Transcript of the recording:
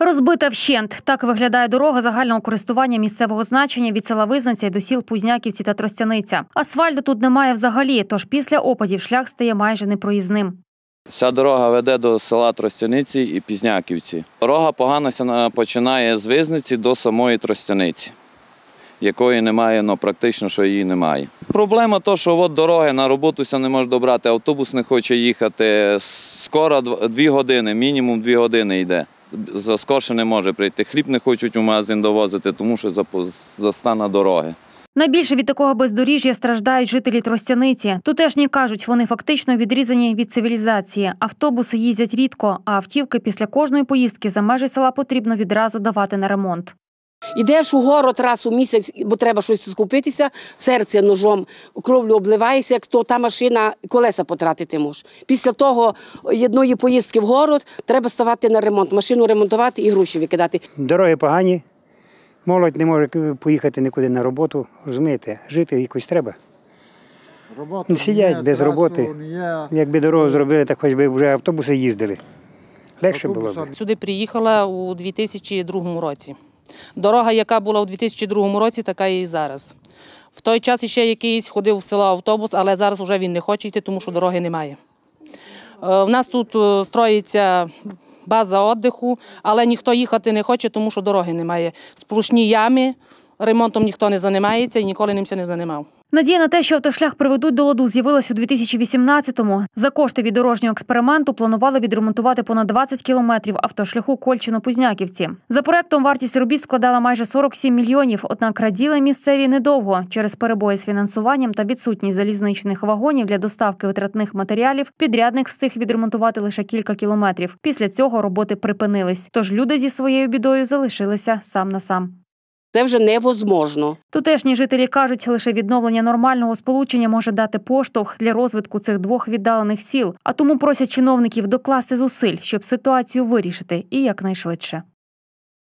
Розбита вщент. Так виглядає дорога загального користування місцевого значення від села Визниця до сіл Пузняківці та Тростяниця. Асфальту тут немає взагалі, тож після опадів шлях стає майже непроїзним. Ця дорога веде до села Тростяниці і Пізняківці. Дорога погано починає з визниці до самої Тростяниці, якої немає, ну практично що її немає. Проблема то, що от дороги на роботу не може добрати, автобус не хоче їхати. Скоро дві години, мінімум дві години йде за скорше не може прийти. Хліб не хочуть у магазин довозити, тому що за застана дороги. Найбільше від такого бездоріжжя страждають жителі Тростяниці. Тутешні кажуть, вони фактично відрізані від цивілізації. Автобуси їздять рідко, а автівки після кожної поїздки за межі села потрібно відразу давати на ремонт. Ідеш у город раз у місяць, бо треба щось скупитися, серце ножом кровлю обливається, як то та машина колеса потратити може. Після того одної поїздки в город треба ставати на ремонт, машину ремонтувати і гроші викидати. Дороги погані, молодь не може поїхати нікуди на роботу, розумієте, жити якось треба. Роботу ну, Сидять без роботи. Якби дорогу зробили, так хоч би вже автобуси їздили. Легше було б. Сюди приїхала у 2002 році. Дорога, яка була у 2002 році, така є і зараз. В той час ще якийсь ходив в село автобус, але зараз вже він не хоче йти, тому що дороги немає. У е, нас тут е, строїться база отдиху, але ніхто їхати не хоче, тому що дороги немає. Спрушні ями, ремонтом ніхто не займається і ніколи ним не займав. Надія на те, що автошлях приведуть до ладу, з'явилась у 2018-му. За кошти від дорожнього експерименту планували відремонтувати понад 20 кілометрів автошляху Кольчино-Пузняківці. За проектом вартість робіт складала майже 47 мільйонів. Однак раділи місцеві недовго через перебої з фінансуванням та відсутність залізничних вагонів для доставки витратних матеріалів. Підрядник встиг відремонтувати лише кілька кілометрів. Після цього роботи припинились. Тож люди зі своєю бідою залишилися сам на сам. Це вже невозможно. Тутешні жителі кажуть, лише відновлення нормального сполучення може дати поштовх для розвитку цих двох віддалених сіл, а тому просять чиновників докласти зусиль, щоб ситуацію вирішити і якнайшвидше.